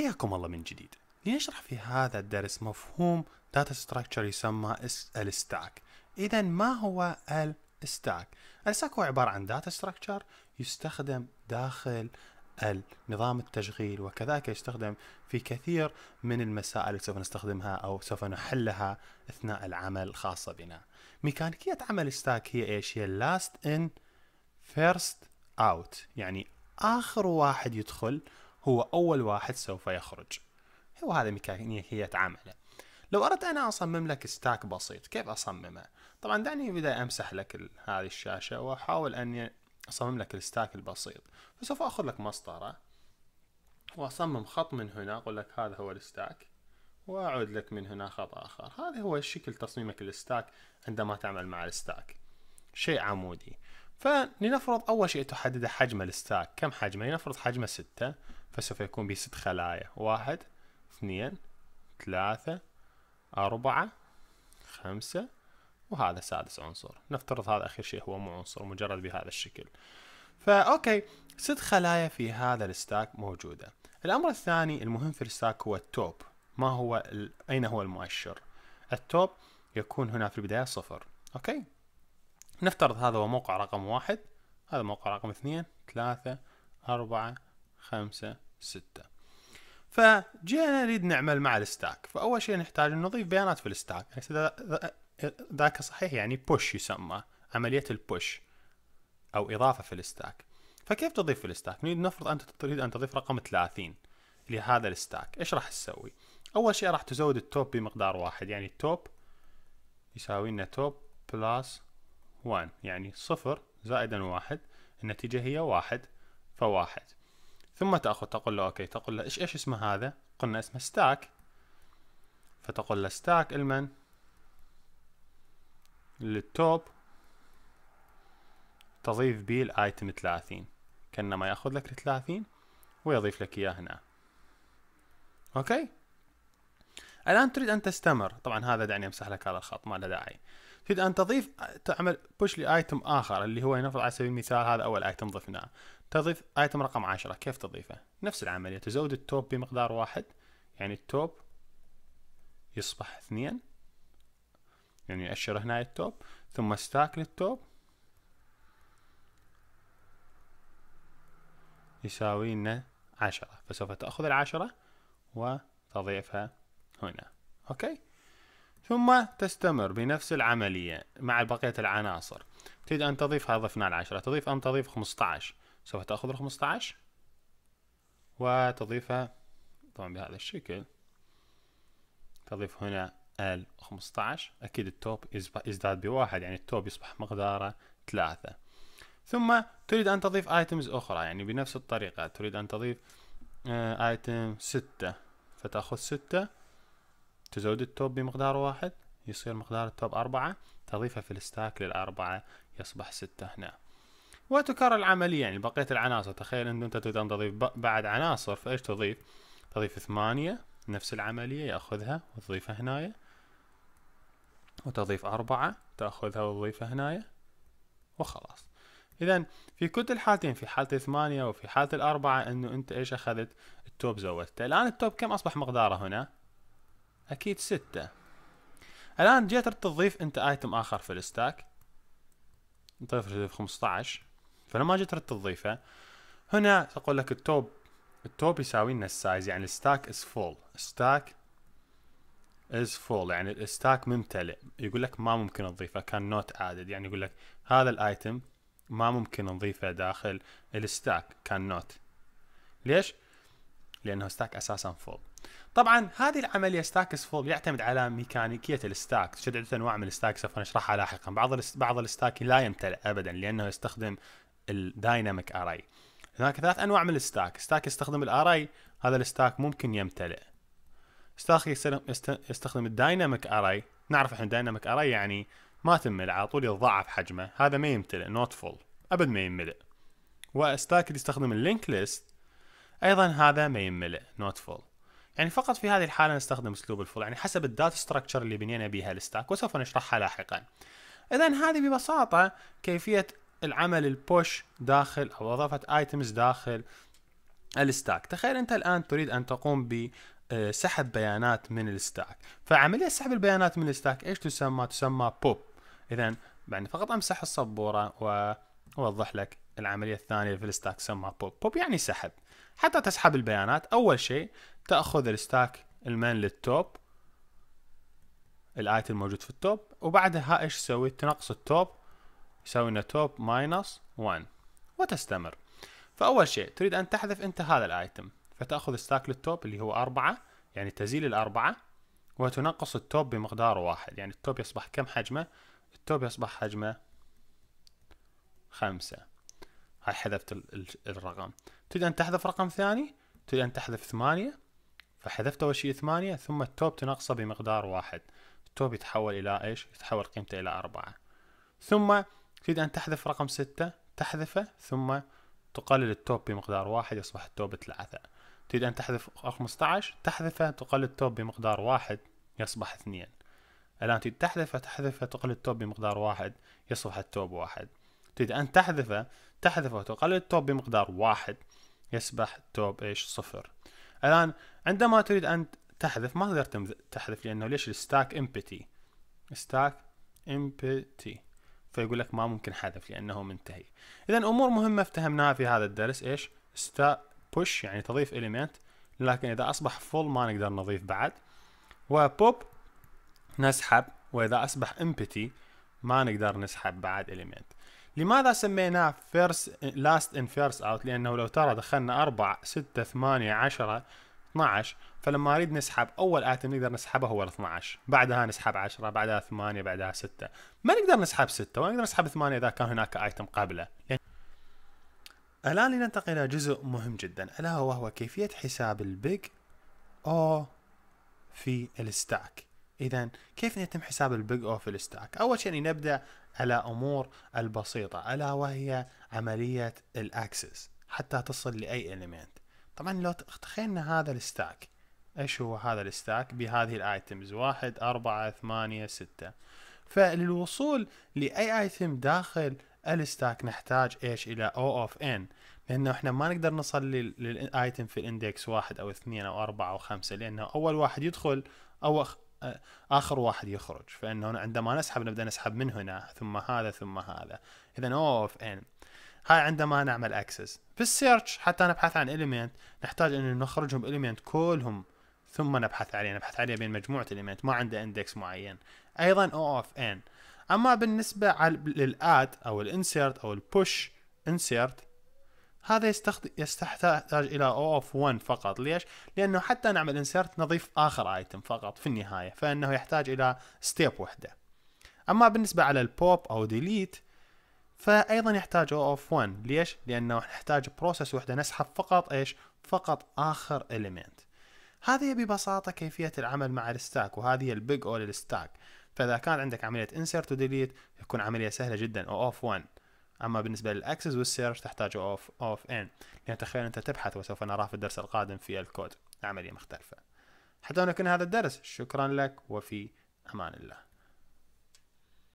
حياكم الله من جديد لنشرح في هذا الدرس مفهوم داتا ستراكشر يسمى الستاك اذا ما هو الستاك الستاك هو عباره عن داتا ستراكشر يستخدم داخل نظام التشغيل وكذلك يستخدم في كثير من المسائل اللي سوف نستخدمها او سوف نحلها اثناء العمل الخاصه بنا. ميكانيكيه عمل ستاك هي ايش؟ هي لاست ان فيرست اوت يعني اخر واحد يدخل هو أول واحد سوف يخرج هو هذا ميكانيكية عمله لو أردت أنا أصمم لك ستاك بسيط كيف أصممه؟ طبعا دعني بداية أمسح لك هذه الشاشة وأحاول أني أصمم لك الستاك البسيط فسوف أخذ لك مسطرة وأصمم خط من هنا أقول لك هذا هو الستاك وأعود لك من هنا خط آخر هذا هو شكل تصميمك الستاك عندما تعمل مع الستاك شيء عمودي فلنفرض أول شيء تحدد حجم الستاك كم حجمه لنفرض حجمه ستة فسوف يكون به ست خلايا واحد اثنين ثلاثة أربعة خمسة وهذا سادس عنصر نفترض هذا آخر شيء هو مو عنصر مجرد بهذا الشكل فأوكي ست خلايا في هذا الستاك موجودة الأمر الثاني المهم في الستاك هو التوب ما هو أين هو المؤشر التوب يكون هنا في البداية صفر أوكي نفترض هذا هو موقع رقم واحد هذا موقع رقم اثنين ثلاثة أربعة خمسة ستة فجينا نريد نعمل مع الستاك فأول شيء نحتاج أن نضيف بيانات في الستاك يعني ذاك صحيح يعني بوش يسمى عملية البوش أو إضافة في الستاك فكيف تضيف في الستاك؟ نريد نفرض أنت تريد أن تضيف رقم 30 لهذا الستاك إيش راح تسوي؟ أول شيء راح تزود التوب بمقدار واحد يعني التوب يساوي لنا توب بلس 1 يعني صفر زائدا واحد النتيجة هي واحد فواحد ثم تأخذ تقول له أوكي تقول له إيش إيش اسمه هذا قلنا اسمه ستاك فتقول له ستاك المن للتوب تضيف بيه الايتم 30 كأنما ياخذ لك 30 ويضيف لك اياه هنا اوكي الان تريد ان تستمر طبعا هذا دعني امسح لك هذا الخط ما له داعي تريد ان تضيف تعمل بوش لايتم اخر اللي هو نفرض على سبيل المثال هذا اول ايتم ضفناه تضيف ايتم رقم 10 كيف تضيفه نفس العملية تزود التوب بمقدار واحد يعني التوب يصبح اثنين يعني يأشر هنا التوب ثم ستاك للتوب يساوي لنا عشرة فسوف تأخذ العشرة وتضيفها هنا أوكي ثم تستمر بنفس العملية مع بقية العناصر تريد أن هذا ضفنا العشرة تضيف أن تضيف 15 سوف تأخذ ال 15 وتضيفها طبعا بهذا الشكل تضيف هنا ال 15 أكيد التوب يزداد بواحد يعني التوب يصبح مقداره ثلاثة ثم تريد أن تضيف ايتمز أخرى يعني بنفس الطريقة تريد أن تضيف ايتم آه، ستة فتأخذ ستة تزود التوب بمقدار واحد يصير مقدار التوب أربعة تضيفها في الستاك للأربعة يصبح ستة هنا وتكرر العملية يعني بقية العناصر تخيل أن أنت تريد أن تضيف بعد عناصر فإيش تضيف تضيف ثمانية نفس العملية يأخذها وتضيفها هنايا وتضيف أربعة تأخذها وتضيفها هنايا وخلاص إذا في كل الحالتين في حالة الثمانية وفي حالة الأربعة أنه أنت إيش أخذت التوب زودته الآن التوب كم أصبح مقداره هنا اكيد ستة الان جيت تضيف انت ايتم اخر في الستاك نضيف 15 فلما جيت تضيفه هنا تقول لك التوب التوب يساوي لنا السايز يعني الستاك از فول ستاك از فول يعني الستاك ممتلئ يقول لك ما ممكن نضيفه كان نوت ادد يعني يقول لك هذا الايتم ما ممكن نضيفه داخل الستاك كان نوت ليش؟ لانه ستاك اساسا فول طبعا هذه العمليه ستاكس فول يعتمد على ميكانيكيه الستاك عدة انواع من الستاك سوف نشرحها لاحقا بعض الست... بعض الستاك لا يمتلئ ابدا لانه يستخدم الدايناميك اراي هناك ثلاث انواع من الستاك ستاك يستخدم الاراي هذا الستاك ممكن يمتلئ ستاك يستخدم الدايناميك اراي نعرف احنا الدايناميك اراي يعني ما تمل على طول يتضاعف حجمه هذا ما يمتلئ نوت فول ابد ما يملئ وستاك اللي يستخدم اللينك ليست ايضا هذا ما يملئ نوت فول يعني فقط في هذه الحاله نستخدم اسلوب الفول يعني حسب الداتا ستراكشر اللي بنينا بها الستاك وسوف نشرحها لاحقا اذا هذه ببساطه كيفيه العمل البوش داخل او اضافه ايتمز داخل الستاك تخيل انت الان تريد ان تقوم ب آه، سحب بيانات من الستاك فعملية سحب البيانات من الستاك ايش تسمى تسمى بوب اذا يعني فقط امسح السبورة واوضح لك العملية الثانية في الستاك تسمى بوب بوب يعني سحب حتى تسحب البيانات أول شيء تأخذ الستاك المين للتوب الايتم الموجود في التوب وبعدها ايش تسوي تنقص التوب يساوي لنا توب ماينس 1 وتستمر فاول شيء تريد ان تحذف انت هذا الايتم فتاخذ ستاك للتوب اللي هو أربعة يعني تزيل الأربعة وتنقص التوب بمقدار واحد يعني التوب يصبح كم حجمه التوب يصبح حجمه خمسة هاي حذفت الرقم تريد ان تحذف رقم ثاني تريد ان تحذف ثمانية فحذفت اول شيء ثمانية ثم التوب تنقصه بمقدار واحد التوب يتحول الى ايش يتحول قيمته الى أربعة ثم تريد ان تحذف رقم ستة تحذفه ثم تقلل التوب بمقدار واحد يصبح التوب ثلاثة تريد ان تحذف رقم 15 تحذفه تقلل التوب بمقدار واحد يصبح اثنين الان تريد تحذفه تحذفه تقلل التوب بمقدار واحد يصبح التوب واحد تريد أن تحذفه تحذفه وتقلل التوب بمقدار واحد يصبح التوب إيش صفر الآن عندما تريد أن تحذف ما تقدر تحذف لأنه ليش الستاك امبتي ستاك امبتي فيقول لك ما ممكن حذف لأنه منتهي إذا أمور مهمة افتهمناها في هذا الدرس إيش ستا بوش يعني تضيف إليمنت لكن إذا أصبح فول ما نقدر نضيف بعد وبوب نسحب وإذا أصبح امبتي ما نقدر نسحب بعد إليمنت لماذا سميناه فيرست لاست ان فيرست اوت لانه لو ترى دخلنا 4 6 8 10 12 فلما اريد نسحب اول اتم نقدر نسحبه هو ال 12 بعدها نسحب 10 بعدها 8 بعدها 6 ما نقدر نسحب 6 ولا نقدر نسحب 8 اذا كان هناك ايتم قبله يعني الان لننتقل الى جزء مهم جدا الا وهو كيفيه حساب البيج او في الستاك اذا كيف يتم حساب البيج او في الستاك اول شيء نبدا على أمور البسيطة ألا وهي عملية الأكسس حتى تصل لأي إليمنت طبعا لو تخيلنا هذا الستاك ايش هو هذا الستاك بهذه الايتمز واحد أربعة ثمانية ستة فللوصول لأي ايتم داخل الستاك نحتاج ايش الى او اوف ان لانه احنا ما نقدر نصل للايتم في الاندكس واحد او اثنين او اربعة او خمسة لانه اول واحد يدخل او اخر واحد يخرج فانه عندما نسحب نبدا نسحب من هنا ثم هذا ثم هذا اذا او اوف ان هاي عندما نعمل اكسس في السيرش حتى نبحث عن اليمنت نحتاج انه نخرجهم اليمنت كلهم ثم نبحث عليه نبحث عليه بين مجموعه اليمنت ما عنده اندكس معين ايضا او اوف ان اما بالنسبه للاد او الانسيرت او البوش انسيرت هذا يستخدم يستحتاج الى او اوف 1 فقط ليش؟ لانه حتى نعمل انسرت نضيف اخر ايتم فقط في النهايه فانه يحتاج الى ستيب وحده اما بالنسبه على البوب او ديليت فايضا يحتاج او اوف 1 ليش؟ لانه نحتاج بروسس وحده نسحب فقط ايش؟ فقط اخر اليمنت هذه ببساطة كيفية العمل مع الستاك وهذه البيج اول الستاك فإذا كان عندك عملية انسرت وديليت يكون عملية سهلة جدا او اوف 1 اما بالنسبه للاكسس والسيرش تحتاج اوف اوف ان لان تخيل انت تبحث وسوف نراه في الدرس القادم في الكود عمليه مختلفه حتى هنا نكون هذا الدرس شكرا لك وفي امان الله